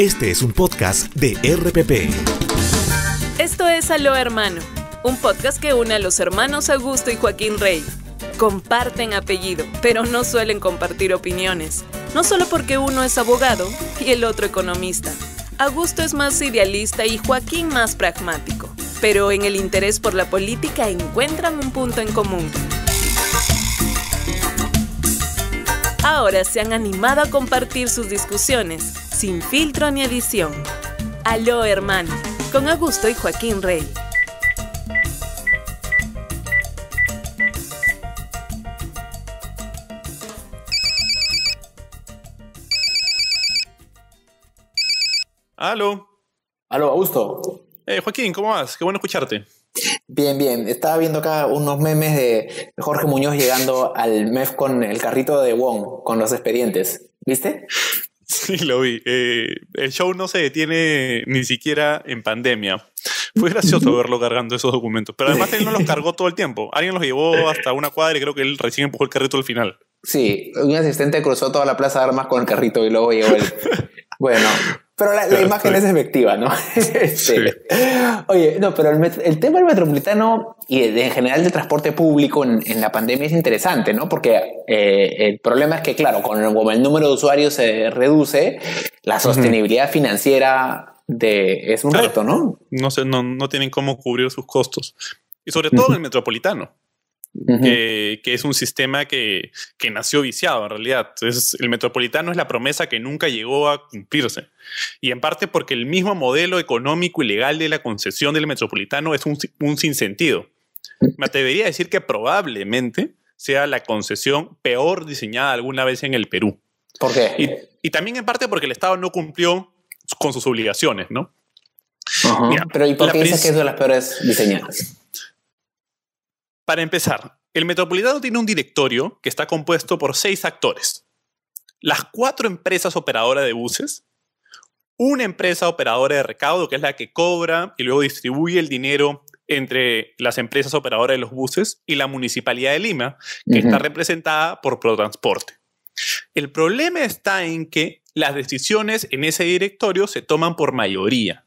Este es un podcast de RPP. Esto es Aló Hermano, un podcast que une a los hermanos Augusto y Joaquín Rey. Comparten apellido, pero no suelen compartir opiniones, no solo porque uno es abogado y el otro economista. Augusto es más idealista y Joaquín más pragmático, pero en el interés por la política encuentran un punto en común. Ahora se han animado a compartir sus discusiones sin filtro ni edición. Aló hermano, con Augusto y Joaquín Rey. Aló. Aló, Augusto. Eh, Joaquín, ¿cómo vas? Qué bueno escucharte. Bien, bien. Estaba viendo acá unos memes de Jorge Muñoz llegando al MEF con el carrito de Wong, con los expedientes. ¿Viste? Sí, lo vi. Eh, el show no se detiene ni siquiera en pandemia. Fue gracioso verlo cargando esos documentos. Pero además él no los cargó todo el tiempo. Alguien los llevó hasta una cuadra y creo que él recién empujó el carrito al final. Sí, un asistente cruzó toda la plaza de armas con el carrito y luego llegó él. Bueno, pero la, imagen es efectiva, ¿no? Este, oye, no, pero el, tema del metropolitano y en general del transporte público en, la pandemia es interesante, ¿no? Porque eh, el problema es que, claro, con el, número de usuarios se reduce, la sostenibilidad financiera de, es un ah, reto, ¿no? No sé, no, no tienen cómo cubrir sus costos. Y sobre todo el metropolitano que, es un sistema que, nació viciado en realidad. el metropolitano es la promesa que nunca llegó a cumplirse. Y en parte porque el mismo modelo económico y legal de la concesión del metropolitano es un, sinsentido. Me atrevería a decir que probablemente sea la concesión peor diseñada alguna vez en el Perú. ¿Por qué? Y, también en parte porque el Estado no cumplió con sus obligaciones, ¿no? Pero ¿y por qué dices que es de las peores diseñadas? Para empezar, el Metropolitano tiene un directorio que está compuesto por seis actores. Las cuatro empresas operadoras de buses, una empresa operadora de recaudo, que es la que cobra y luego distribuye el dinero entre las empresas operadoras de los buses y la Municipalidad de Lima, que está representada por ProTransporte. El problema está en que las decisiones en ese directorio se toman por mayoría.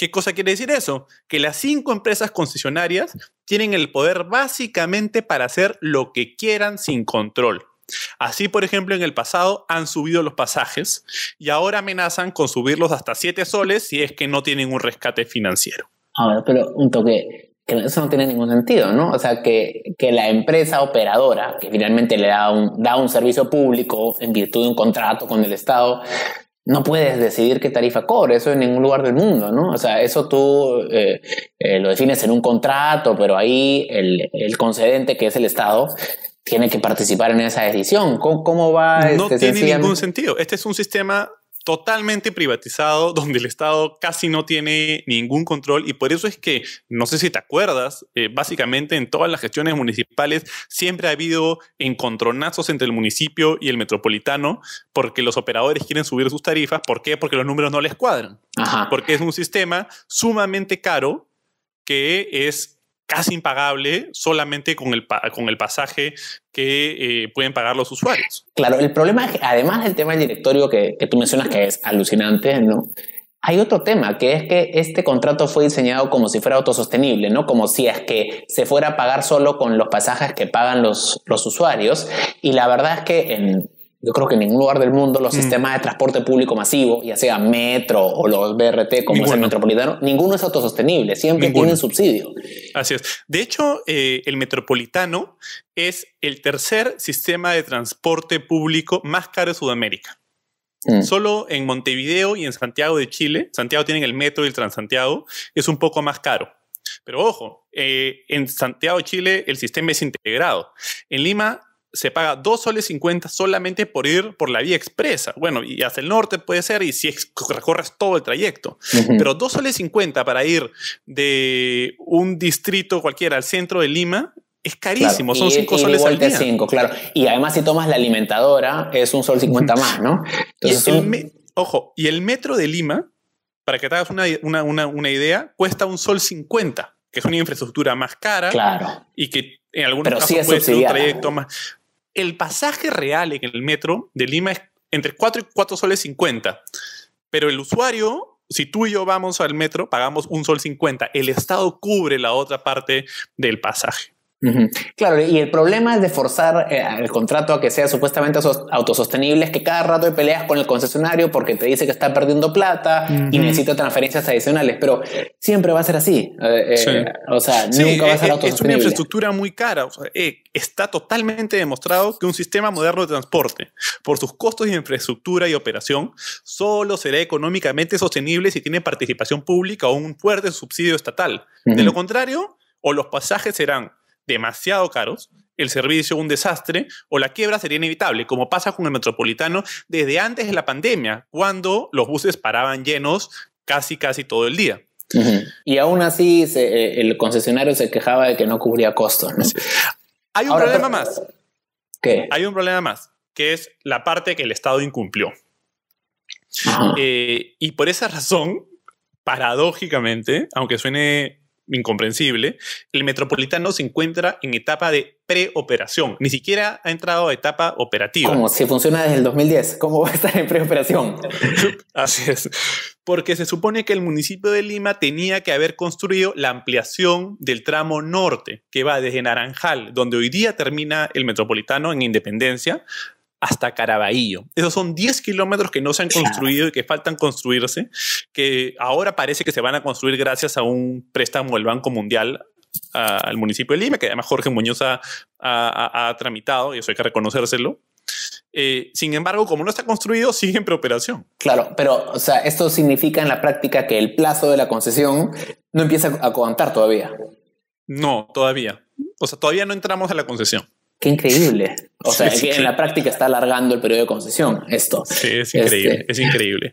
¿Qué cosa quiere decir eso? Que las cinco empresas concesionarias tienen el poder básicamente para hacer lo que quieran sin control. Así, por ejemplo, en el pasado han subido los pasajes y ahora amenazan con subirlos hasta siete soles si es que no tienen un rescate financiero. A ah, pero un toque, que eso no tiene ningún sentido, ¿no? O sea, que, que la empresa operadora, que finalmente le da un, da un servicio público en virtud de un contrato con el Estado, no puedes decidir qué tarifa cobre, eso en ningún lugar del mundo, ¿no? O sea, eso tú eh, eh, lo defines en un contrato, pero ahí el, concedente, que es el Estado, tiene que participar en esa decisión. ¿Cómo, cómo va? Este, no tiene ningún sentido. Este es un sistema totalmente privatizado, donde el Estado casi no tiene ningún control y por eso es que, no sé si te acuerdas, eh, básicamente en todas las gestiones municipales siempre ha habido encontronazos entre el municipio y el metropolitano porque los operadores quieren subir sus tarifas. ¿Por qué? Porque los números no les cuadran. Porque es un sistema sumamente caro que es casi impagable solamente con el, con el pasaje que eh, pueden pagar los usuarios. Claro, el problema es que además del tema del directorio que, tú mencionas que es alucinante, ¿no? Hay otro tema, que es que este contrato fue diseñado como si fuera autosostenible, ¿no? Como si es que se fuera a pagar solo con los pasajes que pagan los, los usuarios. Y la verdad es que en, yo creo que en ningún lugar del mundo los mm. sistemas de transporte público masivo, ya sea metro o los BRT como es el metropolitano, ninguno es autosostenible, siempre tienen subsidio. Así es. De hecho, eh, el metropolitano es el tercer sistema de transporte público más caro de Sudamérica. Mm. Solo en Montevideo y en Santiago de Chile, Santiago tienen el metro y el Transantiago, es un poco más caro. Pero ojo, eh, en Santiago Chile el sistema es integrado. En Lima se paga 2 soles 50 solamente por ir por la vía expresa. Bueno, y hacia el norte puede ser, y si recorres todo el trayecto. Pero 2 soles 50 para ir de un distrito cualquiera al centro de Lima es carísimo, son 5 soles al día. Cinco, claro. Y además si tomas la alimentadora es un sol 50 más, ¿no? ojo, y el metro de Lima, para que te hagas una, idea, cuesta un sol 50 que es una infraestructura más cara claro. y que en algunos casos puede ser un trayecto más el pasaje real en el metro de Lima es entre 4 y 4 soles 50. Pero el usuario, si tú y yo vamos al metro, pagamos un sol 50. El Estado cubre la otra parte del pasaje. Claro, y el problema es de forzar el eh, contrato a que sea supuestamente autosostenible, es que cada rato peleas con el concesionario porque te dice que está perdiendo plata y necesita transferencias adicionales, pero siempre va a ser así. Eh, eh, o sea, nunca va a ser autosostenible. Es una infraestructura muy cara. está totalmente demostrado que un sistema moderno de transporte, por sus costos de infraestructura y operación, solo será económicamente sostenible si tiene participación pública o un fuerte subsidio estatal. De lo contrario, o los pasajes serán demasiado caros, el servicio un desastre o la quiebra sería inevitable, como pasa con el metropolitano desde antes de la pandemia, cuando los buses paraban llenos casi, casi todo el día. Y aún así eh, el concesionario se quejaba de que no cubría costos. Hay un problema más. ¿Qué? Hay un problema más, que es la parte que el Estado incumplió. Eh, y por esa razón, paradójicamente, aunque suene incomprensible, el metropolitano se encuentra en etapa de preoperación. Ni siquiera ha entrado a etapa operativa. ¿Cómo? Si funciona desde el 2010, ¿cómo va a estar en preoperación? Así es. Porque se supone que el municipio de Lima tenía que haber construido la ampliación del tramo norte, que va desde Naranjal, donde hoy día termina el metropolitano en Independencia, hasta Caraballo. Esos son 10 kilómetros que no se han construido y que faltan construirse, que ahora parece que se van a construir gracias a un préstamo del Banco Mundial al municipio de Lima, que además Jorge Muñoz ha, tramitado, y eso hay que reconocérselo. Eh, sin embargo, como no está construido, sigue en preoperación. Claro, pero o sea, esto significa en la práctica que el plazo de la concesión no empieza a contar todavía. No, todavía. O sea, todavía no entramos a la concesión. Qué increíble. O sea, en la práctica está alargando el periodo de concesión esto. Sí, es este, increíble, es eh, increíble.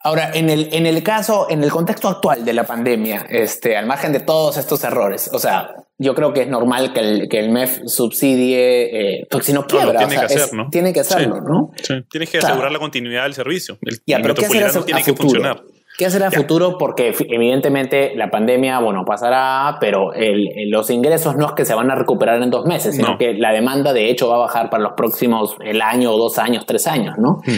Ahora, en el, en el caso, en el contexto actual de la pandemia, este, al margen de todos estos errores, o sea, yo creo que es normal que el, que el MEF subsidie, eh, porque si no quiebra, tiene, que hacer, ¿no? tiene que hacerlo, ¿no? Sí. Tienes que asegurar la continuidad del servicio. El, ya, pero tiene que funcionar. ¿Qué será el futuro? Porque evidentemente la pandemia, bueno, pasará, pero los ingresos no es que se van a recuperar en dos meses, sino que la demanda de hecho va a bajar para los próximos, el año, dos años, tres años, ¿no? Hmm.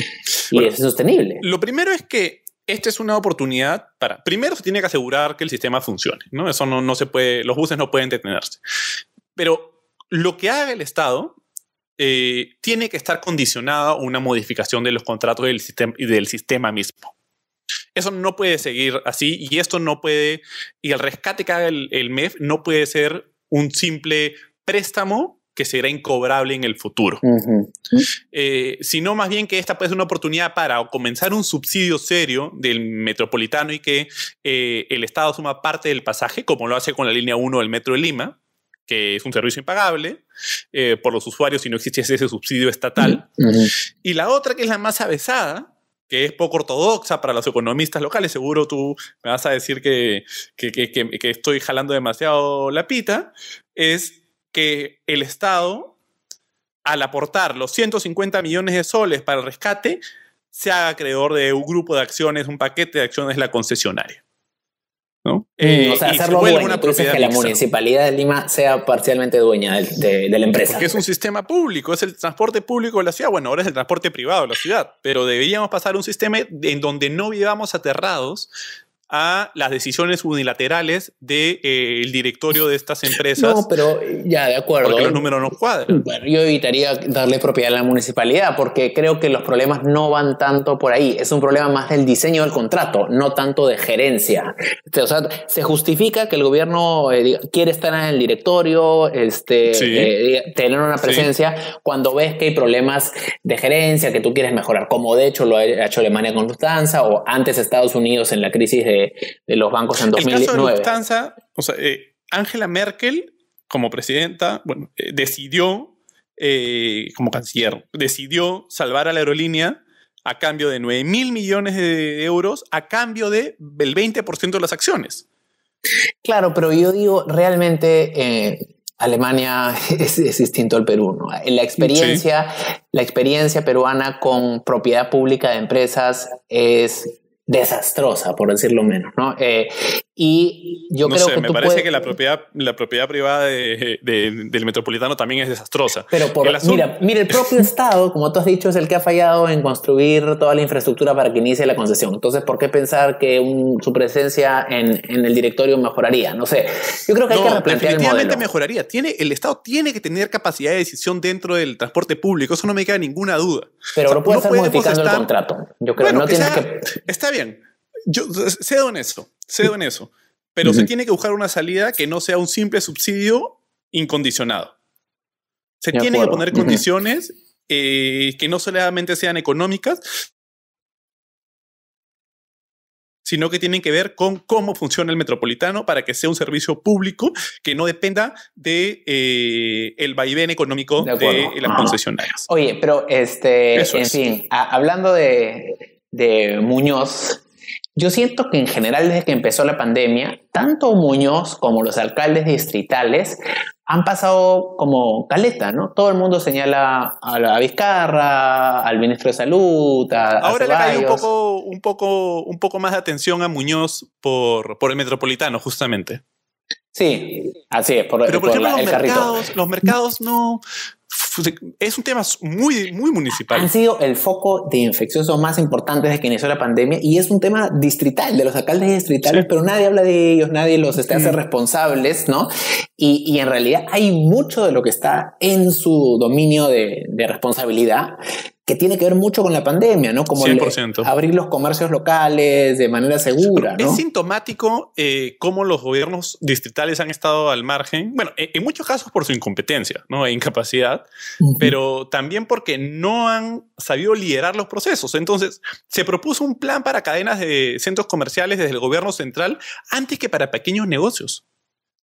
Y es sostenible. Lo primero es que esta es una oportunidad para, primero se tiene que asegurar que el sistema funcione, ¿no? Eso no, se puede, los buses no pueden detenerse. Pero lo que haga el Estado eh, tiene que estar condicionada a una modificación de los contratos y del sistema mismo. Eso no puede seguir así y esto no puede, y el rescate que haga el, MEF no puede ser un simple préstamo que será incobrable en el futuro, eh, sino más bien que esta puede ser una oportunidad para comenzar un subsidio serio del metropolitano y que eh, el Estado suma parte del pasaje, como lo hace con la línea 1 del Metro de Lima, que es un servicio impagable eh, por los usuarios si no existe ese subsidio estatal. Y la otra, que es la más avesada, que es poco ortodoxa para los economistas locales. Seguro tú me vas a decir que, estoy jalando demasiado la pita. Es que el Estado, al aportar los 150 millones de soles para el rescate, se haga acreedor de un grupo de acciones, un paquete de acciones la concesionaria. ¿no? Eh, hacerlo se que la municipalidad de Lima sea parcialmente dueña de, de, la empresa. Porque es un sistema público, es el transporte público de la ciudad. Bueno, ahora es el transporte privado de la ciudad, pero deberíamos pasar a un sistema en donde no vivamos aterrados a las decisiones unilaterales del de, eh, directorio de estas empresas. No, pero eh, ya, de acuerdo. Porque los números no cuadran. Bueno, yo evitaría darle propiedad a la municipalidad porque creo que los problemas no van tanto por ahí. Es un problema más del diseño del contrato, no tanto de gerencia. Este, o sea, se justifica que el gobierno eh, quiere estar en el directorio, este, tener una presencia, cuando ves que hay problemas de gerencia que tú quieres mejorar, como de hecho lo ha hecho Alemania con Lufthansa o antes Estados Unidos en la crisis de de, los bancos en 2009. El caso de o eh, Angela Merkel, como presidenta, bueno, eh, decidió, eh, como canciller, decidió salvar a la aerolínea a cambio de 9 mil millones de euros, a cambio del 20% de las acciones. Claro, pero yo digo, realmente... Alemania es, distinto al Perú. La, experiencia, la experiencia peruana con propiedad pública de empresas es desastrosa, por decirlo menos, ¿no? Eh, y yo creo Me parece que la propiedad, la propiedad privada del metropolitano también es desastrosa. Pero por, mira, mira, el propio Estado, como tú has dicho, es el que ha fallado en construir toda la infraestructura para que inicie la concesión. Entonces, ¿por qué pensar que su presencia en, en, el directorio mejoraría? No sé. Yo creo que hay que replantear el mejoraría. Tiene, el Estado tiene que tener capacidad de decisión dentro del transporte público. Eso no me queda ninguna duda. Pero no puede estar modificando el contrato. Yo creo no que. Está bien yo cedo en eso, cedo en eso. Pero se tiene que buscar una salida que no sea un simple subsidio incondicionado. Se tienen que poner condiciones eh, que no solamente sean económicas, sino que tienen que ver con cómo funciona el metropolitano para que sea un servicio público que no dependa de eh, el vaivén económico de, las concesionarias. Oye, pero este, en fin, hablando de Muñoz, yo siento que en general desde que empezó la pandemia, tanto Muñoz como los alcaldes distritales han pasado como caleta, ¿no? Todo el mundo señala a, la Vizcarra, al ministro de Salud, a Ahora le cae un poco, un, poco, un poco más de atención a Muñoz por, por el metropolitano, justamente. Sí, así es, por, por, los, mercados, los mercados no, es un tema muy, muy municipal. Han sido el foco de infecciones más importante desde que inició la pandemia y es un tema distrital, de los alcaldes distritales, pero nadie habla de ellos, nadie los está haciendo mm. responsables, ¿no? Y, en realidad hay mucho de lo que está en su dominio de, de responsabilidad que tiene que ver mucho con la pandemia, ¿no? Como abrir los comercios locales de manera segura. Es sintomático eh, cómo los gobiernos distritales han estado al margen, bueno, e, en, muchos casos por su incompetencia, ¿no? E incapacidad, pero también porque no han sabido liderar los procesos. Entonces, se propuso un plan para cadenas de centros comerciales desde el gobierno central antes que para pequeños negocios,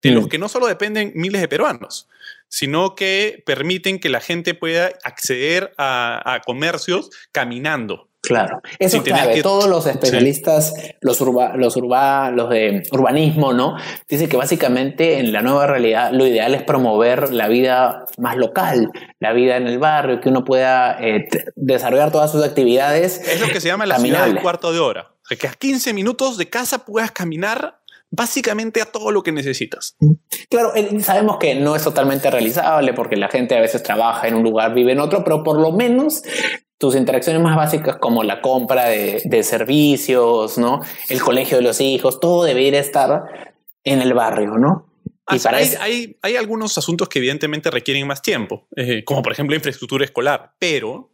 de los que no solo dependen miles de peruanos sino que permiten que la gente pueda acceder a, comercios caminando. Claro, eso es clave. Todos los especialistas, los los los de urbanismo, ¿no? Dicen que básicamente en la nueva realidad lo ideal es promover la vida más local, la vida en el barrio, que uno pueda eh, desarrollar todas sus actividades. Es lo que se llama la caminable. ciudad del cuarto de hora. que a 15 minutos de casa puedas caminar básicamente a todo lo que necesitas. Claro, eh, sabemos que no es totalmente realizable porque la gente a veces trabaja en un lugar, vive en otro, pero por lo menos tus interacciones más básicas como la compra de, servicios, ¿no? El colegio de los hijos, todo debería estar en el barrio, ¿no? hay, algunos asuntos que evidentemente requieren más tiempo, eh, como por ejemplo infraestructura escolar, pero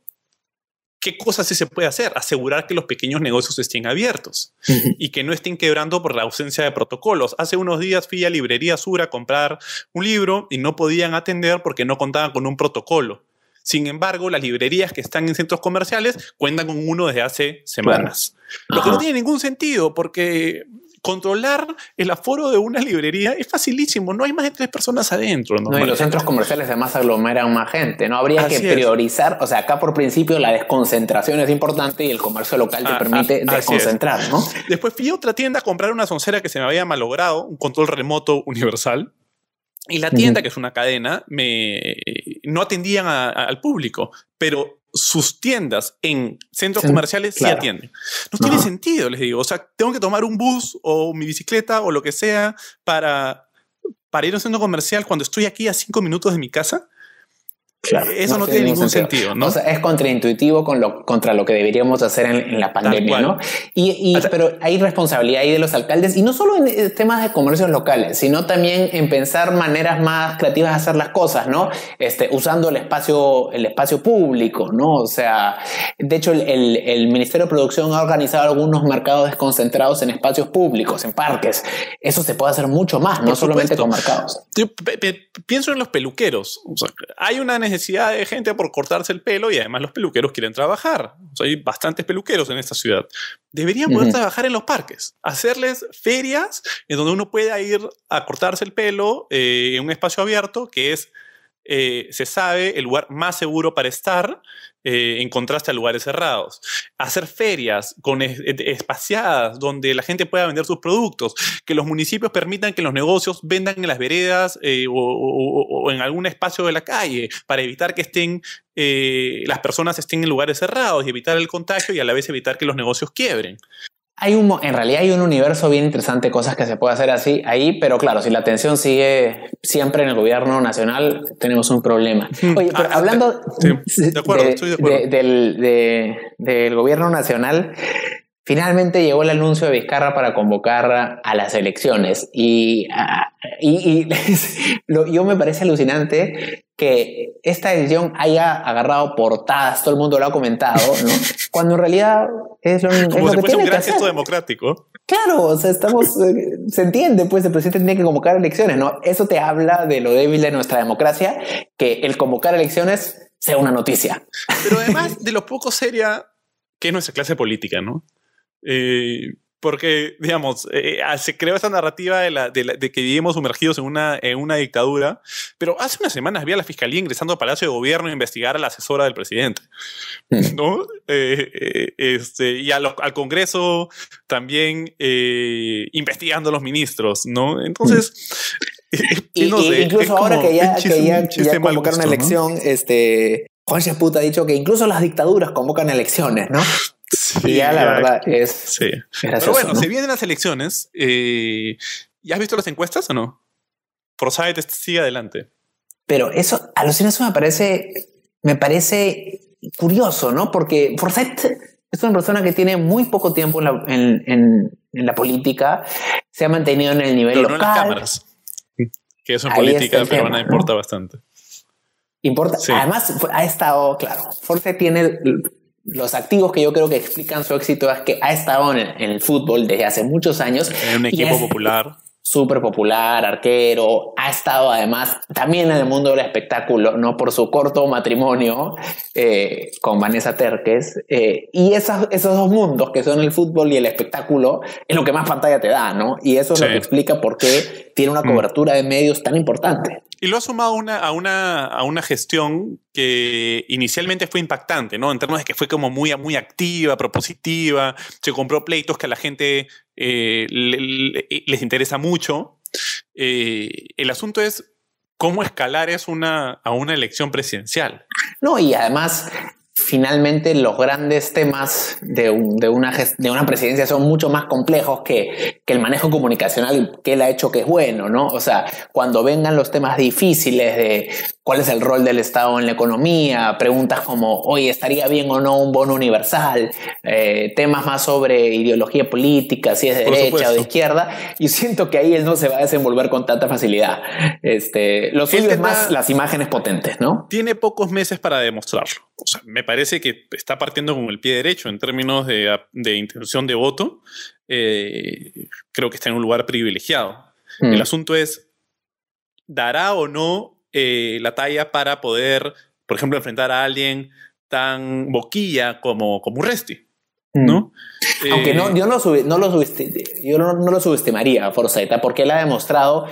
qué cosas se puede hacer, asegurar que los pequeños negocios estén abiertos y que no estén quebrando por la ausencia de protocolos. Hace unos días fui a librería Sur a comprar un libro y no podían atender porque no contaban con un protocolo. Sin embargo, las librerías que están en centros comerciales cuentan con uno desde hace semanas. Lo que no tiene ningún sentido porque controlar el aforo de una librería es facilísimo, no hay más de tres personas adentro. No, y los centros comerciales además aglomeran más gente, ¿no? Habría que priorizar, o sea, acá por principio la desconcentración es importante y el comercio local te ah, permite ah, desconcentrar, ¿no? Después fui a otra tienda a comprar una soncera que se me había malogrado, un control remoto universal. Y la tienda, que es una cadena, me, eh, no atendían al público, pero sus tiendas en centros comerciales sí atienden. No, tiene sentido, les digo. O sea, tengo que tomar un bus o mi bicicleta o lo que sea para, para ir a un centro comercial cuando estoy aquí a cinco minutos de mi casa. Eso no, tiene ningún sentido, ¿no? es contraintuitivo contra lo que deberíamos hacer en, la pandemia, ¿no? Y, pero hay responsabilidad ahí de los alcaldes, y no solo en temas de comercios locales, sino también en pensar maneras más creativas de hacer las cosas, ¿no? Este, usando el espacio, el espacio público, ¿no? O sea, de hecho, el, Ministerio de Producción ha organizado algunos mercados desconcentrados en espacios públicos, en parques. Eso se puede hacer mucho más, no solamente con mercados. pienso en los peluqueros. hay una necesidad de gente por cortarse el pelo y además los peluqueros quieren trabajar. hay bastantes peluqueros en esta ciudad. Deberían poder trabajar en los parques, hacerles ferias en donde uno pueda ir a cortarse el pelo eh, en un espacio abierto que es eh, se sabe el lugar más seguro para estar eh, en contraste a lugares cerrados. Hacer ferias con e, espaciadas donde la gente pueda vender sus productos, que los municipios permitan que los negocios vendan en las veredas eh, o, o, en algún espacio de la calle para evitar que estén las personas estén en lugares cerrados y evitar el contagio y a la vez evitar que los negocios quiebren hay un, en realidad hay un universo bien interesante cosas que se puede hacer así ahí, pero claro, si la atención sigue siempre en el gobierno nacional, tenemos un problema. Oye, pero hablando del gobierno nacional, Finalmente llegó el anuncio de Vizcarra para convocar a las elecciones y, y, yo me parece alucinante que esta edición haya agarrado portadas, todo el mundo lo ha comentado, cuando en realidad es lo, que un gran gesto democrático. Claro, o sea, estamos, eh, se entiende, pues el presidente tiene que convocar elecciones, ¿no? Eso te habla de lo débil de nuestra democracia, que el convocar elecciones sea una noticia. Pero además de lo poco seria que es nuestra clase política, ¿no? Eh, porque, digamos, eh, ah, se creó esta narrativa de, la, de, que vivimos sumergidos en una, en una dictadura, pero hace unas semanas había la fiscalía ingresando al Palacio de Gobierno a investigar a la asesora del presidente, mm. ¿no? Eh, este, y al Congreso también investigando a los ministros, ¿no? Entonces... Mm. incluso ahora que ya, que una elección, este, Juan Chaput ha dicho que incluso las dictaduras convocan elecciones, ¿no? ya la verdad es. Sí. Pero bueno, se vienen las elecciones. Eh, ¿Ya has visto las encuestas o no? Forsyth este sigue adelante. Pero eso, a los eso me parece, me parece curioso, ¿no? Porque Forsyth es una persona que tiene muy poco tiempo en la, política, se ha mantenido en el nivel local. No en las cámaras, que eso en política, política peruana importa bastante. Importa. Además, ha estado, claro, Forsyth tiene los activos que yo creo que explican su éxito es que ha estado en, el fútbol desde hace muchos años. En un equipo popular. Súper popular, arquero, ha estado además también en el mundo del espectáculo, ¿no? Por su corto matrimonio eh, con Vanessa Terques. Eh, y esos dos mundos que son el fútbol y el espectáculo es lo que más pantalla te da, ¿no? Y eso es lo que explica por qué tiene una mm. cobertura de medios tan importante. Y lo ha sumado una, a, una, gestión que inicialmente fue impactante, ¿no? En términos de que fue como muy, muy activa, propositiva, se compró pleitos que a la gente eh, les interesa mucho. Eh, el asunto es cómo escalar es una, a una elección presidencial. No, y además finalmente los grandes temas de, una, de una presidencia son mucho más complejos que, que el manejo comunicacional que él ha hecho que es bueno, ¿no? O sea, cuando vengan los temas difíciles de cuál es el rol del Estado en la economía, preguntas como, oye, ¿estaría bien o no un bono universal? Eh, temas más sobre ideología política, si es de derecha o de izquierda, y siento que ahí él no se va a desenvolver con tanta facilidad. Este, lo suyo es más las imágenes potentes, ¿no? Tiene pocos meses para demostrarlo. O sea, me parece que está partiendo con el pie derecho en términos de, de intención de voto. Eh, creo que está en un lugar privilegiado. El mm. asunto es, ¿dará o no eh, la talla para poder, por ejemplo, enfrentar a alguien tan boquilla como, como Resti, ¿no? Mm. Aunque no, yo, no, lo yo no, lo subestimaría a ¿eh? porque él ha demostrado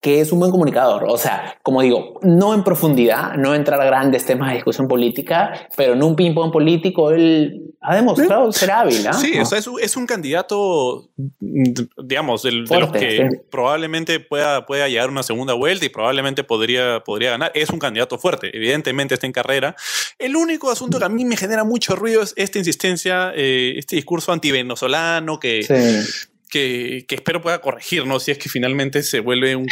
que es un buen comunicador. O sea, como digo, no en profundidad, no entrar a grandes temas de discusión política, pero en un ping-pong político él ha demostrado ser hábil. ¿ah? Sí, o sea, es, un, candidato, mm, digamos, de los que probablemente pueda, pueda llegar una segunda vuelta y probablemente podría, podría ganar. Es un candidato fuerte, evidentemente está en carrera. El único asunto que a mí me genera mucho ruido es esta insistencia, eh, este discurso anti venezolano que, que, espero pueda corregirnos si es que finalmente se vuelve un,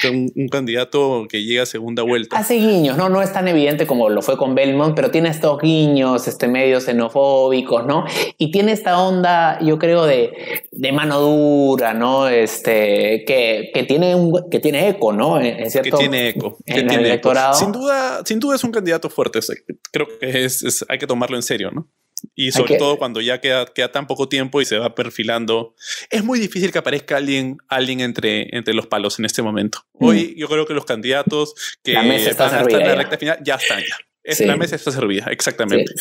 candidato que llega a segunda vuelta. Hace guiños, ¿no? No es tan evidente como lo fue con Belmont, pero tiene estos guiños este, medio xenofóbicos, ¿no? Y tiene esta onda, yo creo, de, de mano dura, ¿no? Este, que, tiene un, que tiene eco, ¿no? En, cierto, que tiene eco. el electorado. Sin, duda, sin duda es un candidato fuerte, creo que es, hay que tomarlo en serio, ¿no? Y sobre todo cuando ya queda, queda tan poco tiempo y se va perfilando. Es muy difícil que aparezca alguien, alguien entre, entre los palos en este momento. Mm. Hoy yo creo que los candidatos que van en la recta final ya están ya. La mesa está servida, exactamente.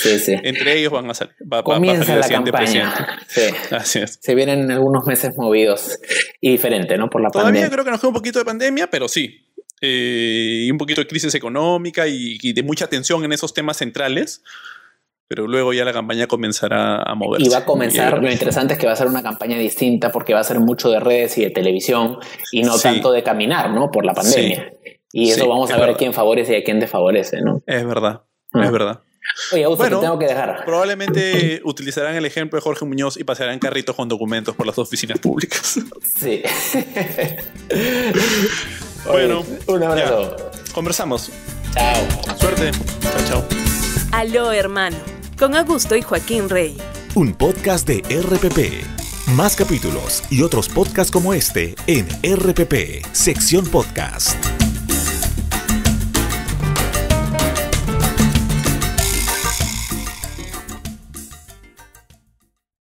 entre ellos van a salir. Va, a salir la campaña. Así es. Se vienen algunos meses movidos y diferente, ¿no? Por la Todavía creo que nos queda un poquito de pandemia, pero sí. Eh, y un poquito de crisis económica y, y, de mucha tensión en esos temas centrales pero luego ya la campaña comenzará a moverse. Y va a comenzar, lo interesante es que va a ser una campaña distinta porque va a ser mucho de redes y de televisión y no tanto de caminar, ¿no? Por la pandemia. Y eso vamos a ver quién favorece y a quién desfavorece, ¿no? Es verdad, ah. es verdad. Oye, Augusto, bueno, tengo que dejar. Probablemente utilizarán el ejemplo de Jorge Muñoz y pasarán carritos con documentos por las oficinas públicas. Sí. bueno, un abrazo. Conversamos. Chao. Suerte. Chao, chao. Aló, hermano con Augusto y Joaquín Rey. Un podcast de RPP. Más capítulos y otros podcasts como este en RPP, sección podcast.